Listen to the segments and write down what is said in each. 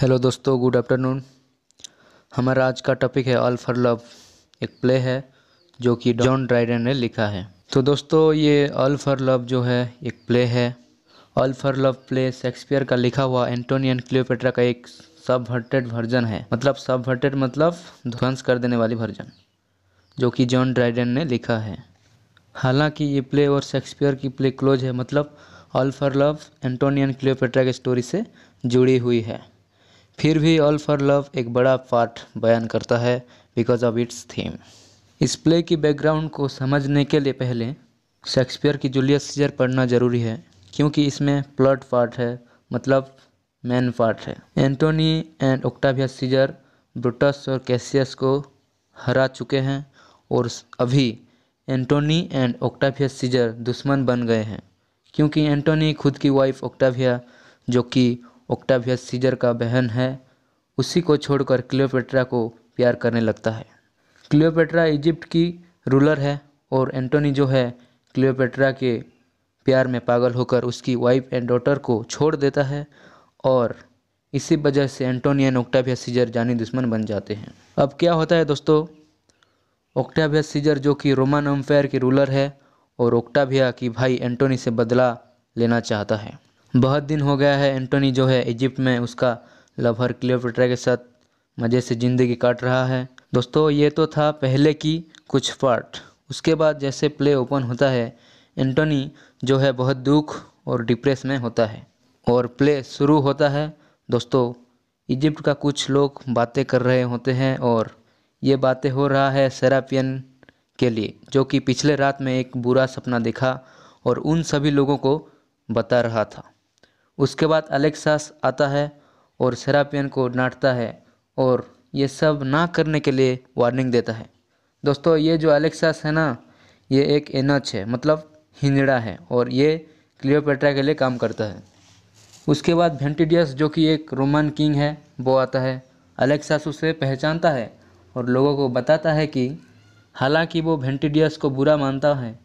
Hello दोस्तों good afternoon हमारा आज का टॉपिक है ऑल फॉर लव एक प्ले है जो कि जॉन ड्राइडन ने लिखा है तो दोस्तों ये ऑल फॉर लव जो है एक प्ले है all for love play Shakespeare का लिखा हुआ एंटोनी एंड क्लियोपेट्रा का एक सब हर्टेड वर्जन है मतलब सब हर्टेड मतलब ध्वंस कर देने वाली वर्जन जो कि जॉन ड्राइडन ने लिखा है हालांकि ये प्ले और शेक्सपियर की प्ले क्लोज है मतलब all for love Antony and Cleopatra की स्टोरी से जुड़ी हुई है फिर भी ऑल फॉर लव एक बड़ा पार्ट बयान करता है बिकॉज ऑफ इट्स थीम इस प्ले की बैकग्राउंड को समझने के लिए पहले शेक्सपियर की जूलियस सीजर पढ़ना जरूरी है क्योंकि इसमें प्लॉट पार्ट है मतलब मेन पार्ट है Antony and Octavia Caesar Brutus और कैसियस को हरा चुके हैं और अभी एंटोनी एंड ओक्टाविया सीजर दुश्मन बन गए हैं क्योंकि एंटोनी खुद की वाइफ ओक्टाविया जो कि ओक्टाभियस सीजर का बहन है उसी को छोड़कर क्लियोपेट्रा को प्यार करने लगता है क्लियोपेट्रा इजिप्ट की रूलर है और एंटोनी जो है क्लियोपेट्रा के प्यार में पागल होकर उसकी वाइफ एंड डॉटर को छोड़ देता है और इसी वजह से एंटोनी एंड ओक्टाभिया सीजर जानी दुश्मन बन जाते हैं अब क्या होता है दोस्तों ओक्टाभिया सीजर जो कि रोमन अम्पायर के रूलर है और ओक्टाभिया की भाई एंटोनी से बदला लेना चाहता है बहुत दिन हो गया है एंटोनी जो है इजिप्ट में उसका लवर क्लियोपेट्रा के साथ मज़े से ज़िंदगी काट रहा है दोस्तों ये तो था पहले की कुछ पार्ट उसके बाद जैसे प्ले ओपन होता है एंटोनी जो है बहुत दुख और डिप्रेस में होता है और प्ले शुरू होता है दोस्तों इजिप्ट का कुछ लोग बातें कर रहे होते हैं और ये बातें हो रहा है सेरापियन के लिए जो कि पिछले रात में एक बुरा सपना देखा और उन सभी लोगों को बता रहा था उसके बाद अलेक्सास आता है और सेरापियन को डांटता है और ये सब ना करने के लिए वार्निंग देता है दोस्तों ये जो अलेक्सास है ना ये एक एनच है मतलब हिंजड़ा है और ये क्लियोपेट्रा के लिए काम करता है उसके बाद भेंटिडियस जो कि एक रोमन किंग है वो आता है अलेक्सास उसे पहचानता है और लोगों को बताता है कि हालांकि वो भेंटिडियस को बुरा मानता है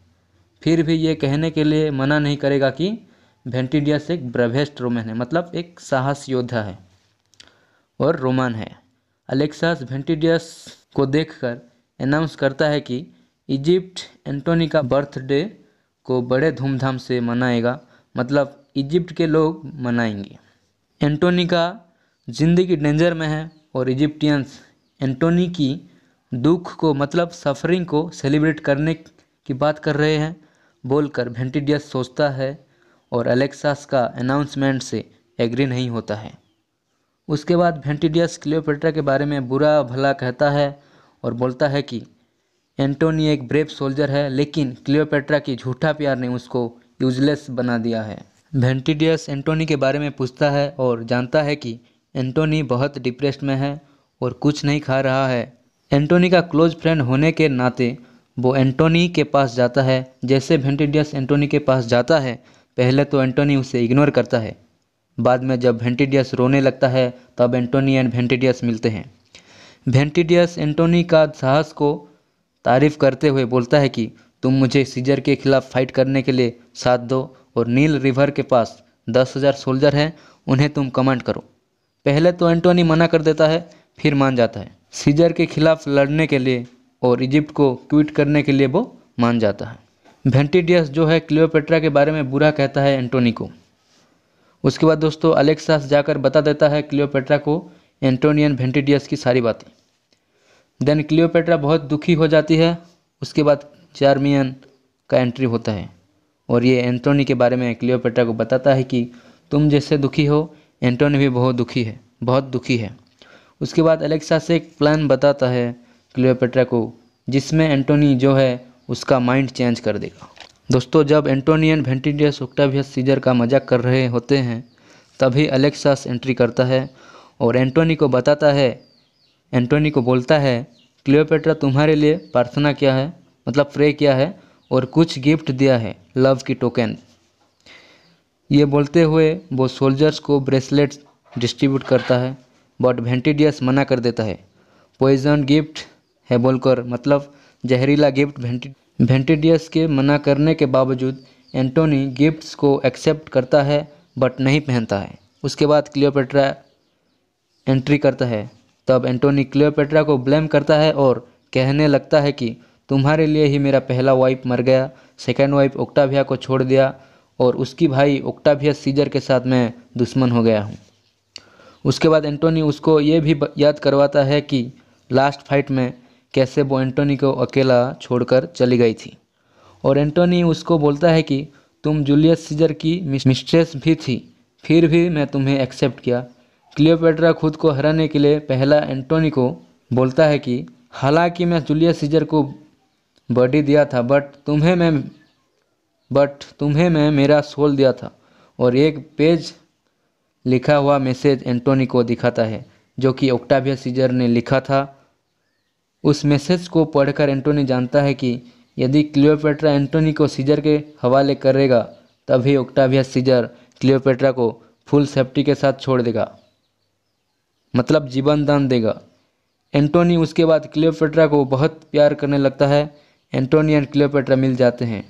फिर भी ये कहने के लिए मना नहीं करेगा कि वेंटिडियस एक ब्रवेस्ट रोमन है मतलब एक साहस योद्धा है और रोमन है अलेक्सास वेंटिडियस को देखकर अनाउंस करता है कि इजिप्ट एंटोनी का बर्थडे को बड़े धूमधाम से मनाएगा मतलब इजिप्ट के लोग मनाएंगे एंटोनी का जिंदगी डेंजर में है और इजिप्टियंस एंटोनी की दुख को मतलब सफरिंग को सेलिब्रेट करने की बात कर रहे हैं बोलकर वेंटिडियस सोचता है और अलेक्सास का अनाउंसमेंट से एग्री नहीं होता है उसके बाद भेंटिडियस क्लियोपेट्रा के बारे में बुरा भला कहता है और बोलता है कि एंटोनी एक ब्रेव सोल्जर है लेकिन क्लियोपेट्रा की झूठा प्यार ने उसको यूजलेस बना दिया है भेंटिडियस एंटोनी के बारे में पूछता है और जानता है कि एंटोनी बहुत डिप्रेस्ड में है और कुछ नहीं खा रहा है एंटोनी का क्लोज फ्रेंड होने के नाते वो एंटोनी के पास जाता है जैसे भेंटिडियस एंटोनी के पास जाता है पहले तो एंटोनी उसे इग्नोर करता है बाद में जब वेंटिडियस रोने लगता है तब एंटोनी एंड वेंटिडियस मिलते हैं वेंटिडियस एंटोनी का साहस को तारीफ करते हुए बोलता है कि तुम मुझे सीजर के खिलाफ फाइट करने के लिए साथ दो और नील रिवर के पास दस हज़ार सोल्जर हैं उन्हें तुम कमांड करो पहले तो एंटोनी मना कर देता है फिर मान जाता है सीजर के खिलाफ लड़ने के लिए और इजिप्ट को क्विट करने के लिए वो मान जाता है वेंटिडियस जो है क्लियोपेट्रा के बारे में बुरा कहता है एंटोनी को उसके बाद दोस्तों अलेक्सास जाकर बता देता है क्लियोपेट्रा को एंटोनियन वेंटिडियस की सारी बातें देन क्लियोपेट्रा बहुत दुखी हो जाती है उसके बाद चार्मियन का एंट्री होता है और ये एंटोनी के बारे में क्लियोपेट्रा को बताता है कि तुम जैसे दुखी हो एंटोनी भी बहुत दुखी है बहुत दुखी है उसके बाद अलेक्सा से एक प्लान बताता है क्लियोपेट्रा को जिसमें एंटोनी जो है उसका माइंड चेंज कर देगा दोस्तों जब एंटोनियन वेंटिडियस ओक्टावियस सीजर का मजाक कर रहे होते हैं तभी अलेक्सास एंट्री करता है और एंटोनी को बताता है एंटोनी को बोलता है क्लियोपेट्रा तुम्हारे लिए प्रार्थना क्या है मतलब प्रे क्या है और कुछ गिफ्ट दिया है लव की टोकन ये बोलते हुए वो सोल्जर्स को ब्रेसलेट डिस्ट्रीब्यूट करता है बट वेंटिडियस मना कर देता है पॉइजन गिफ्ट है बोलकर मतलब जहरीला गिफ्ट वेंटिडियस के मना करने के बावजूद एंटोनी गिफ्ट्स को एक्सेप्ट करता है बट नहीं पहनता है उसके बाद क्लियोपेट्रा एंट्री करता है तब एंटोनी क्लियोपेट्रा को ब्लेम करता है और कहने लगता है कि तुम्हारे लिए ही मेरा पहला वाइफ मर गया सेकेंड वाइफ ओक्टाभिया को छोड़ दिया और उसकी भाई ओक्टाभिया सीजर के साथ मैं दुश्मन हो गया हूँ उसके बाद एंटोनी उसको ये भी याद करवाता है कि लास्ट फाइट में कैसे वो एंटोनी को अकेला छोड़कर चली गई थी और एंटोनी उसको बोलता है कि तुम जूलियस सीजर की मिस्ट्रेस भी थी फिर भी मैं तुम्हें एक्सेप्ट किया क्लियोपेट्रा खुद को हराने के लिए पहला एंटोनी को बोलता है कि हालांकि मैं जूलियस सीजर को बॉडी दिया था बट तुम्हें मैं बट तुम्हें मैं मेरा सोल दिया था और एक पेज लिखा हुआ मैसेज एंटोनी को दिखाता है जो कि ओक्टाविया सीजर ने लिखा था उस मैसेज को पढ़कर एंटोनी जानता है कि यदि क्लियोपेट्रा एंटोनी को सीजर के हवाले करेगा तभी ओक्टाविया सीजर क्लियोपेट्रा को फुल सेफ्टी के साथ छोड़ देगा मतलब जीवन दान देगा एंटोनी उसके बाद क्लियोपेट्रा को बहुत प्यार करने लगता है एंटोनी एंड क्लियोपेट्रा मिल जाते हैं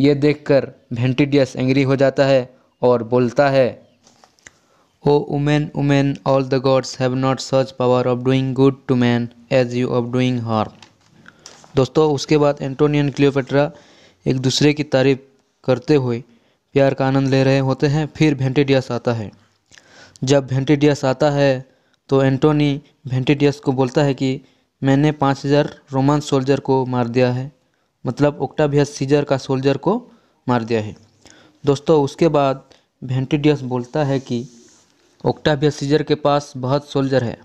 ये देखकर वेंटिडियस एंग्री हो जाता है और बोलता है O oh, woman, woman, all the gods have not such power of doing good to man as you of doing harm. दोस्तों उसके बाद एंटोनी एंड क्लियोपेट्रा एक दूसरे की तारीफ करते हुए प्यार का आनंद ले रहे होते हैं फिर भेंटेडियस आता है जब भेंटेडियस आता है तो एंटोनी भेंटेडियस को बोलता है कि मैंने पाँच हज़ार रोमन सोल्जर को मार दिया है मतलब ओक्टाभियस सीजर का सोल्जर को मार दिया है दोस्तों उसके बाद भेंटेडियस बोलता है कि ओक्टाविया सीजर के पास बहुत सोल्जर है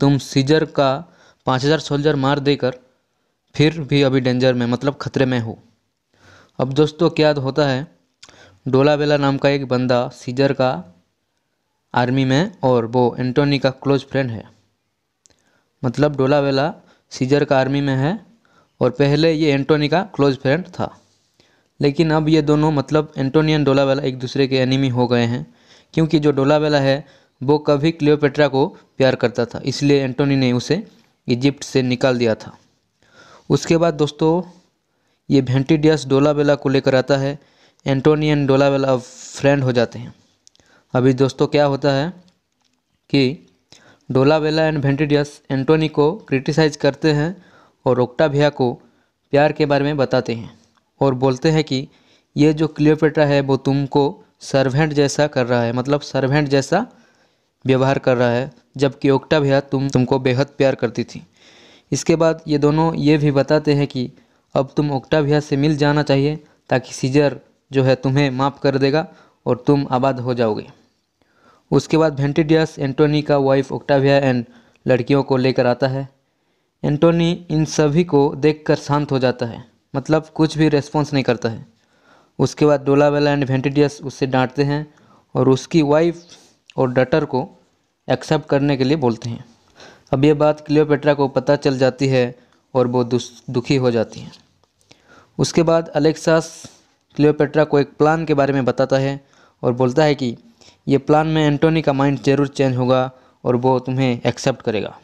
तुम सीजर का पाँच हज़ार सोल्जर मार देकर फिर भी अभी डेंजर में मतलब खतरे में हो अब दोस्तों क्या होता है डोलाबेला नाम का एक बंदा सीजर का आर्मी में और वो एंटोनी का क्लोज फ्रेंड है मतलब डोलावेला सीजर का आर्मी में है और पहले ये एंटोनी का क्लोज फ्रेंड था लेकिन अब ये दोनों मतलब एंटोनी एंड डोलावेला एक दूसरे के एनिमी हो गए हैं क्योंकि जो डोलावेला है वो कभी क्लियोपेट्रा को प्यार करता था इसलिए एंटोनी ने उसे इजिप्ट से निकाल दिया था उसके बाद दोस्तों ये भेंटिडियस डोलावेला को लेकर आता है एंटोनी एंड डोलावेला अब फ्रेंड हो जाते हैं अभी दोस्तों क्या होता है कि डोलावेला एंड भेंटीडियस एंटोनी को क्रिटिसाइज करते हैं और ओक्टाभिया को प्यार के बारे में बताते हैं और बोलते हैं कि ये जो क्लियोपेट्रा है वो तुमको सर्वेंट जैसा कर रहा है मतलब सर्वेंट जैसा व्यवहार कर रहा है जबकि ओक्टा भैया तुम तुमको बेहद प्यार करती थी इसके बाद ये दोनों ये भी बताते हैं कि अब तुम ओक्टा भैया से मिल जाना चाहिए ताकि सीजर जो है तुम्हें माफ़ कर देगा और तुम आबाद हो जाओगे उसके बाद वेंटिडियस एंटोनी का वाइफ ओक्टाभिया एंड लड़कियों को लेकर आता है एंटोनी इन सभी को देखकर शांत हो जाता है मतलब कुछ भी रेस्पॉन्स नहीं करता है उसके बाद डोलावेला एंड भेंटिडियस उससे डांटते हैं और उसकी वाइफ और डटर को एक्सेप्ट करने के लिए बोलते हैं अब ये बात क्लियोपेट्रा को पता चल जाती है और वो दुखी हो जाती है उसके बाद अलेक्सास क्लियोपेट्रा को एक प्लान के बारे में बताता है और बोलता है कि ये प्लान में एंटोनी का माइंड जरूर चेंज होगा और वो तुम्हें एक्सेप्ट करेगा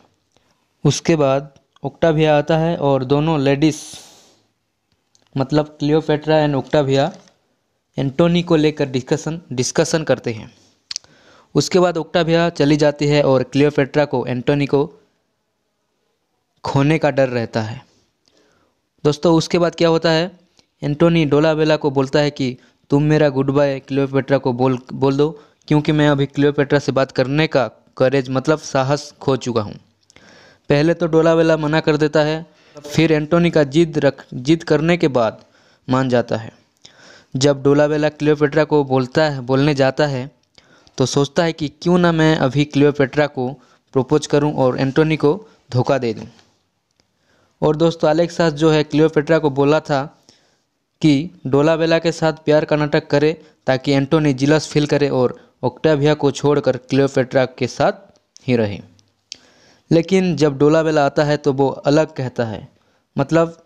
उसके बाद ओक्टाभिया आता है और दोनों लेडीज़ मतलब क्लियोपेट्रा एंड ओक्टाभिया एंटोनी को लेकर डिस्कशन डिस्कशन करते हैं उसके बाद ओक्टाविया चली जाती है और क्लियोपेट्रा को एंटोनी को खोने का डर रहता है दोस्तों उसके बाद क्या होता है एंटोनी डोलाबेला को बोलता है कि तुम मेरा गुड बाय क्लियोपेट्रा को बोल बोल दो क्योंकि मैं अभी क्लियोपेट्रा से बात करने का करेज मतलब साहस खो चुका हूँ पहले तो डोलावेला मना कर देता है फिर एंटोनी का जिद रख जिद करने के बाद मान जाता है जब डोलावेला क्लियोपेट्रा को बोलता है बोलने जाता है तो सोचता है कि क्यों ना मैं अभी क्लियोपेट्रा को प्रपोज करूं और एंटोनी को धोखा दे दूं और दोस्तों अलेक्सास जो है क्लियोपेट्रा को बोला था कि डोलाबेला के साथ प्यार का नाटक करे ताकि एंटोनी जिलस फील करे और ओक्टाविया को छोड़कर क्लियोपेट्रा के साथ ही रहे लेकिन जब डोलाबेला आता है तो वो अलग कहता है मतलब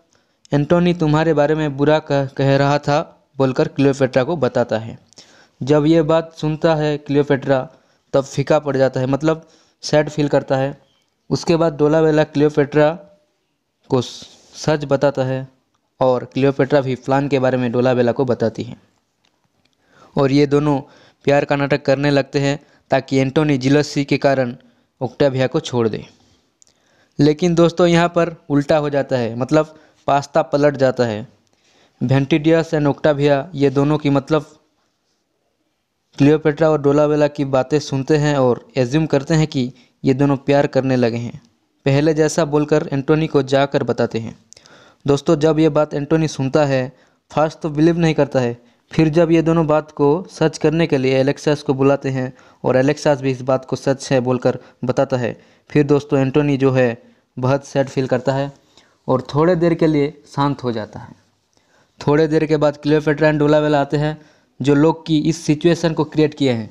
एंटोनी तुम्हारे बारे में बुरा कह, कह रहा था बोलकर क्लियोपेट्रा को बताता है जब ये बात सुनता है क्लियोपेट्रा तब फीका पड़ जाता है मतलब सैड फील करता है उसके बाद डोलावेला क्लियोपेट्रा को सच बताता है और क्लियोपेट्रा भी फ्लान के बारे में डोलावेला को बताती है और ये दोनों प्यार का नाटक करने लगते हैं ताकि एंटोनी जिलसी के कारण ओक्टाभिया को छोड़ दे लेकिन दोस्तों यहाँ पर उल्टा हो जाता है मतलब पास्ता पलट जाता है वेंटिडियस एंड ओक्टाभिया ये दोनों की मतलब क्लियोपेट्रा और डोलावेला की बातें सुनते हैं और एज्यूम करते हैं कि ये दोनों प्यार करने लगे हैं पहले जैसा बोलकर एंटोनी को जाकर बताते हैं दोस्तों जब ये बात एंटोनी सुनता है फर्स्ट तो बिलीव नहीं करता है फिर जब ये दोनों बात को सच करने के लिए एलेक्सास को बुलाते हैं और एलेक्सास भी इस बात को सच है बोलकर बताता है फिर दोस्तों एंटोनी जो है बहुत सैड फील करता है और थोड़े देर के लिए शांत हो जाता है थोड़े देर के बाद क्लियोपेट्रा एंड डोलावेला आते हैं जो लोग की इस सिचुएशन को क्रिएट किए हैं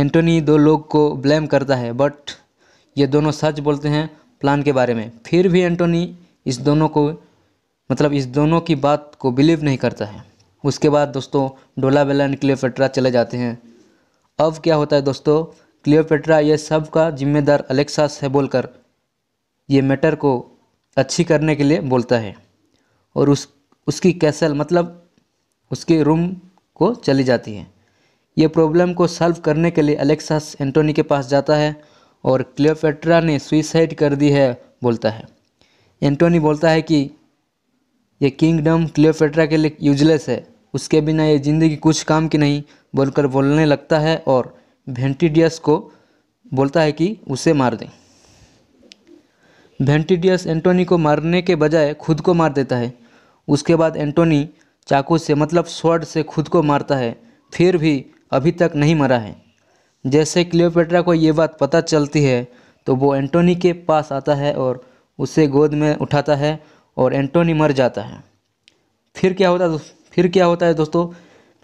एंटोनी दो लोग को ब्लेम करता है बट ये दोनों सच बोलते हैं प्लान के बारे में फिर भी एंटोनी इस दोनों को मतलब इस दोनों की बात को बिलीव नहीं करता है उसके बाद दोस्तों डोला बेला एंड क्लियोपेट्रा चले जाते हैं अब क्या होता है दोस्तों क्लियोपेट्रा ये सब का जिम्मेदार अलेक्सा से बोलकर ये मैटर को अच्छी करने के लिए बोलता है और उस उसकी कैसल मतलब उसके रूम को चली जाती है ये प्रॉब्लम को सॉल्व करने के लिए अलेक्सास एंटोनी के पास जाता है और क्लियोपेट्रा ने सुइसाइड कर दी है बोलता है एंटोनी बोलता है कि यह किंगडम क्लियोपेट्रा के लिए यूजलेस है उसके बिना ये ज़िंदगी कुछ काम की नहीं बोलकर बोलने लगता है और भेंटिडियस को बोलता है कि उसे मार दें भेंटिडियस एंटोनी को मारने के बजाय खुद को मार देता है उसके बाद एंटोनी चाकू से मतलब स्वर्ण से खुद को मारता है फिर भी अभी तक नहीं मरा है जैसे क्लियोपेट्रा को ये बात पता चलती है तो वो एंटोनी के पास आता है और उसे गोद में उठाता है और एंटोनी मर जाता है फिर क्या होता है फिर क्या होता है दोस्तों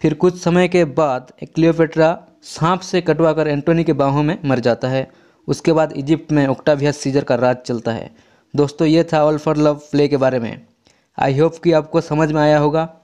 फिर कुछ समय के बाद क्लियोपेट्रा सांप से कटवा कर एंटोनी के बाहों में मर जाता है उसके बाद इजिप्ट में ओक्टाभिया सीजर का राज चलता है दोस्तों ये था ऑल फॉर लव प्ले के बारे में आई होप कि आपको समझ में आया होगा